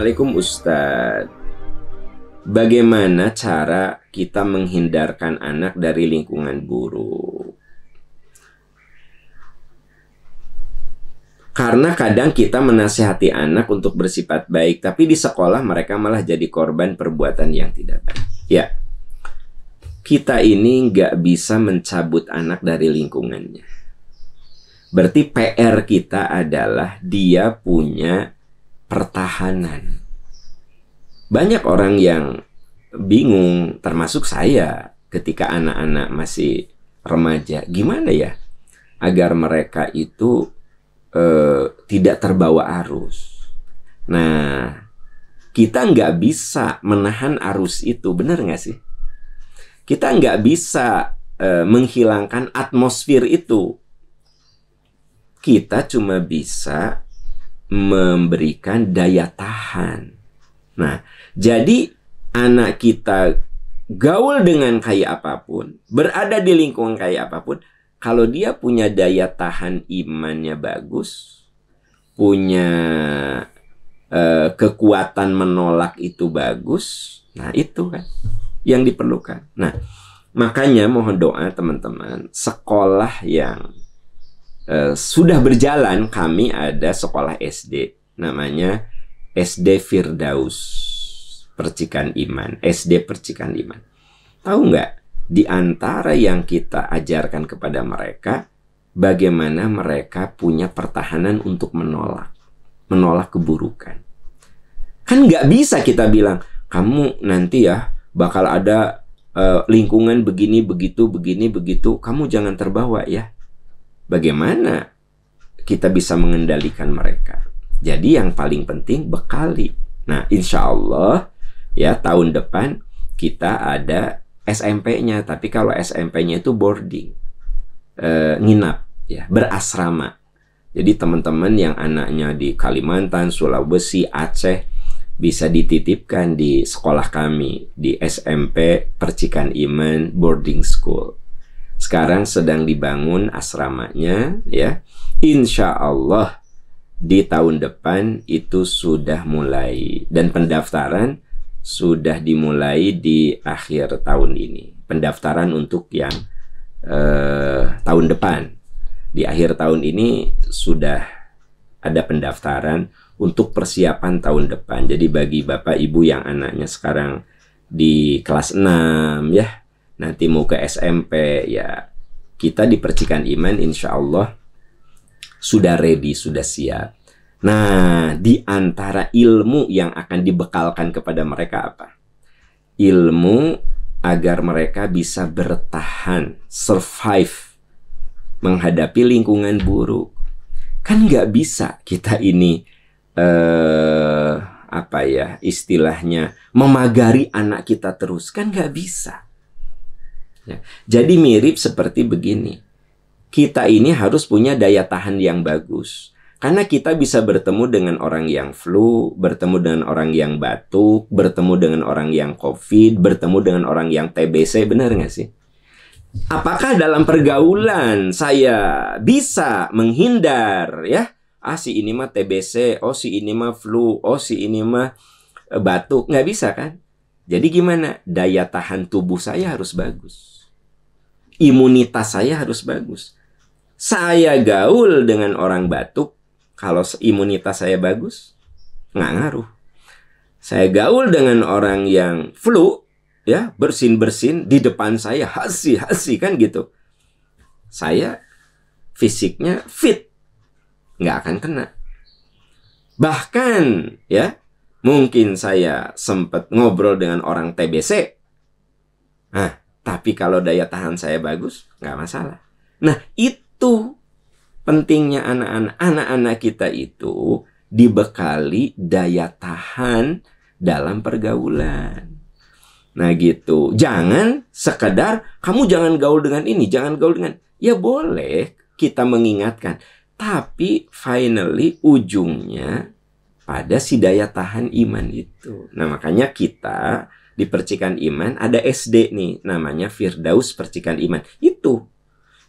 Assalamualaikum Ustadz. Bagaimana cara kita menghindarkan anak dari lingkungan buruk? Karena kadang kita menasehati anak untuk bersifat baik, tapi di sekolah mereka malah jadi korban perbuatan yang tidak baik. Ya, kita ini nggak bisa mencabut anak dari lingkungannya. Berarti PR kita adalah dia punya pertahanan banyak orang yang bingung, termasuk saya, ketika anak-anak masih remaja, gimana ya agar mereka itu eh, tidak terbawa arus. Nah, kita nggak bisa menahan arus itu, benar nggak sih? Kita nggak bisa eh, menghilangkan atmosfer itu. Kita cuma bisa memberikan daya tahan Nah, jadi anak kita gaul dengan kayak apapun, berada di lingkungan kayak apapun, kalau dia punya daya tahan imannya bagus, punya eh, kekuatan menolak itu bagus, nah itu kan yang diperlukan. Nah, makanya mohon doa teman-teman, sekolah yang eh, sudah berjalan kami ada sekolah SD namanya SD Firdaus percikan iman, SD percikan iman. Tahu nggak? Di antara yang kita ajarkan kepada mereka, bagaimana mereka punya pertahanan untuk menolak, menolak keburukan. Kan nggak bisa kita bilang, kamu nanti ya bakal ada uh, lingkungan begini, begitu, begini, begitu, kamu jangan terbawa ya. Bagaimana kita bisa mengendalikan mereka? Jadi yang paling penting bekali. Nah, insya Allah ya tahun depan kita ada SMP-nya, tapi kalau SMP-nya itu boarding, e, nginap, ya berasrama. Jadi teman-teman yang anaknya di Kalimantan, Sulawesi, Aceh bisa dititipkan di sekolah kami di SMP Percikan Iman Boarding School. Sekarang sedang dibangun asramanya ya. Insya Allah di tahun depan itu sudah mulai dan pendaftaran sudah dimulai di akhir tahun ini. Pendaftaran untuk yang eh, tahun depan di akhir tahun ini sudah ada pendaftaran untuk persiapan tahun depan. Jadi bagi Bapak Ibu yang anaknya sekarang di kelas 6 ya, nanti mau ke SMP ya, kita di percikan iman insyaallah sudah ready, sudah siap. Nah, di antara ilmu yang akan dibekalkan kepada mereka apa? Ilmu agar mereka bisa bertahan, survive, menghadapi lingkungan buruk. Kan nggak bisa kita ini eh, apa ya istilahnya memagari anak kita terus kan nggak bisa. Ya. Jadi mirip seperti begini kita ini harus punya daya tahan yang bagus. Karena kita bisa bertemu dengan orang yang flu, bertemu dengan orang yang batuk, bertemu dengan orang yang COVID, bertemu dengan orang yang TBC, benar nggak sih? Apakah dalam pergaulan saya bisa menghindar ya? Ah si ini mah TBC, oh si ini mah flu, oh si ini mah eh, batuk, nggak bisa kan? Jadi gimana? Daya tahan tubuh saya harus bagus. Imunitas saya harus bagus saya gaul dengan orang batuk, kalau imunitas saya bagus, nggak ngaruh. Saya gaul dengan orang yang flu, ya bersin bersin di depan saya hasi hasi kan gitu. Saya fisiknya fit, nggak akan kena. Bahkan ya mungkin saya sempat ngobrol dengan orang TBC. Nah, tapi kalau daya tahan saya bagus, nggak masalah. Nah, itu itu pentingnya anak-anak. Anak-anak kita itu dibekali daya tahan dalam pergaulan. Nah gitu. Jangan sekedar kamu jangan gaul dengan ini, jangan gaul dengan. Ya boleh kita mengingatkan, tapi finally ujungnya pada si daya tahan iman itu. Nah makanya kita di percikan iman ada SD nih namanya Firdaus percikan iman. Itu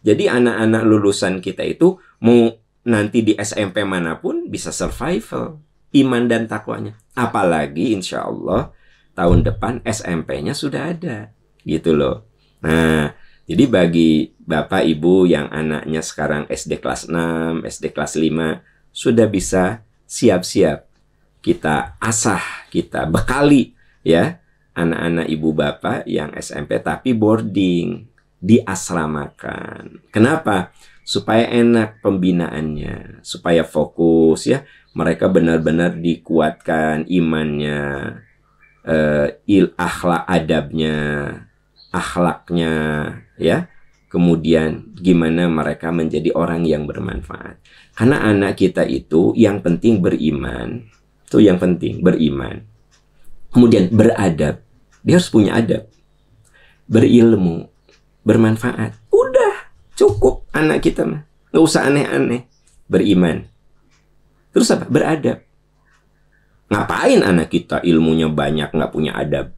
jadi anak-anak lulusan kita itu mau nanti di SMP manapun bisa survival hmm. iman dan takwanya. Apalagi insya Allah tahun depan SMP-nya sudah ada gitu loh. Nah, jadi bagi Bapak Ibu yang anaknya sekarang SD kelas 6, SD kelas 5 sudah bisa siap-siap kita asah, kita bekali ya anak-anak ibu bapak yang SMP tapi boarding diasramakan. Kenapa? Supaya enak pembinaannya, supaya fokus ya. Mereka benar-benar dikuatkan imannya, eh, il akhlak adabnya, akhlaknya, ya. Kemudian gimana mereka menjadi orang yang bermanfaat. Karena anak kita itu yang penting beriman, itu yang penting beriman. Kemudian beradab, dia harus punya adab, berilmu, bermanfaat. Udah, cukup anak kita mah. Nggak usah aneh-aneh. Beriman. Terus apa? Beradab. Ngapain anak kita ilmunya banyak nggak punya adab?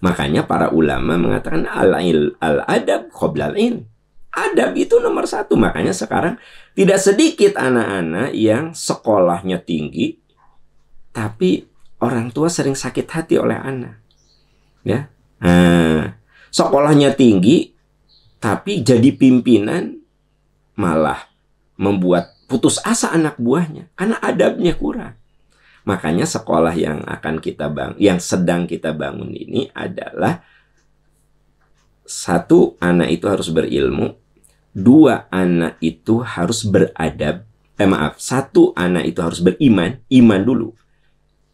Makanya para ulama mengatakan al-adab al, adab qoblal ilm. Adab itu nomor satu. Makanya sekarang tidak sedikit anak-anak yang sekolahnya tinggi, tapi orang tua sering sakit hati oleh anak. Ya, nah, sekolahnya tinggi, tapi jadi pimpinan malah membuat putus asa anak buahnya karena adabnya kurang. Makanya sekolah yang akan kita bang, yang sedang kita bangun ini adalah satu anak itu harus berilmu, dua anak itu harus beradab. Eh maaf, satu anak itu harus beriman, iman dulu.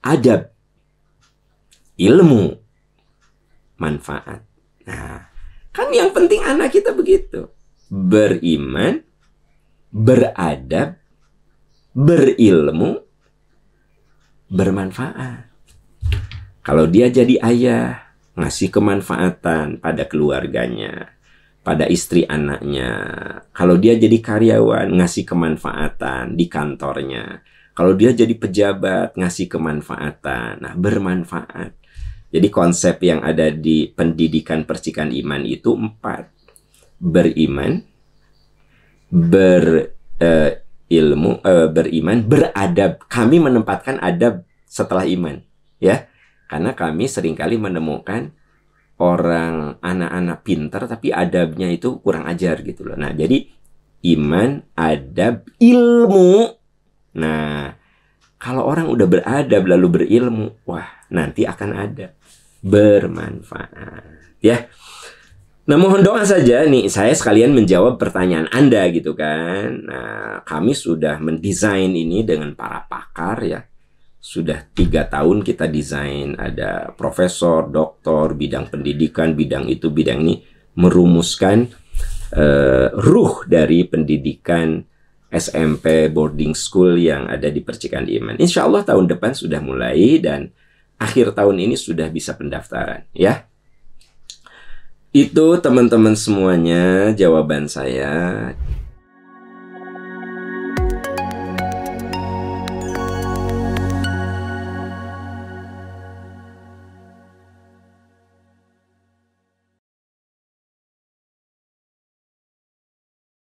Adab, ilmu, manfaat. Nah, Kan yang penting anak kita begitu. Beriman, beradab, berilmu, bermanfaat. Kalau dia jadi ayah, ngasih kemanfaatan pada keluarganya, pada istri anaknya. Kalau dia jadi karyawan, ngasih kemanfaatan di kantornya. Kalau dia jadi pejabat, ngasih kemanfaatan. Nah, bermanfaat. Jadi konsep yang ada di pendidikan percikan iman itu empat. Beriman, berilmu, eh, uh, eh, uh, beriman, beradab. Kami menempatkan adab setelah iman, ya. Karena kami seringkali menemukan orang anak-anak pintar tapi adabnya itu kurang ajar gitu loh. Nah, jadi iman, adab, ilmu. Nah, kalau orang udah beradab lalu berilmu, wah nanti akan ada bermanfaat ya Nah mohon doa saja nih saya sekalian menjawab pertanyaan Anda gitu kan. Nah kami sudah mendesain ini dengan para pakar ya. Sudah tiga tahun kita desain ada profesor, doktor, bidang pendidikan, bidang itu, bidang ini merumuskan uh, ruh dari pendidikan SMP boarding school yang ada di Percikan Iman. Insya Allah tahun depan sudah mulai dan akhir tahun ini sudah bisa pendaftaran ya. Itu teman-teman semuanya jawaban saya.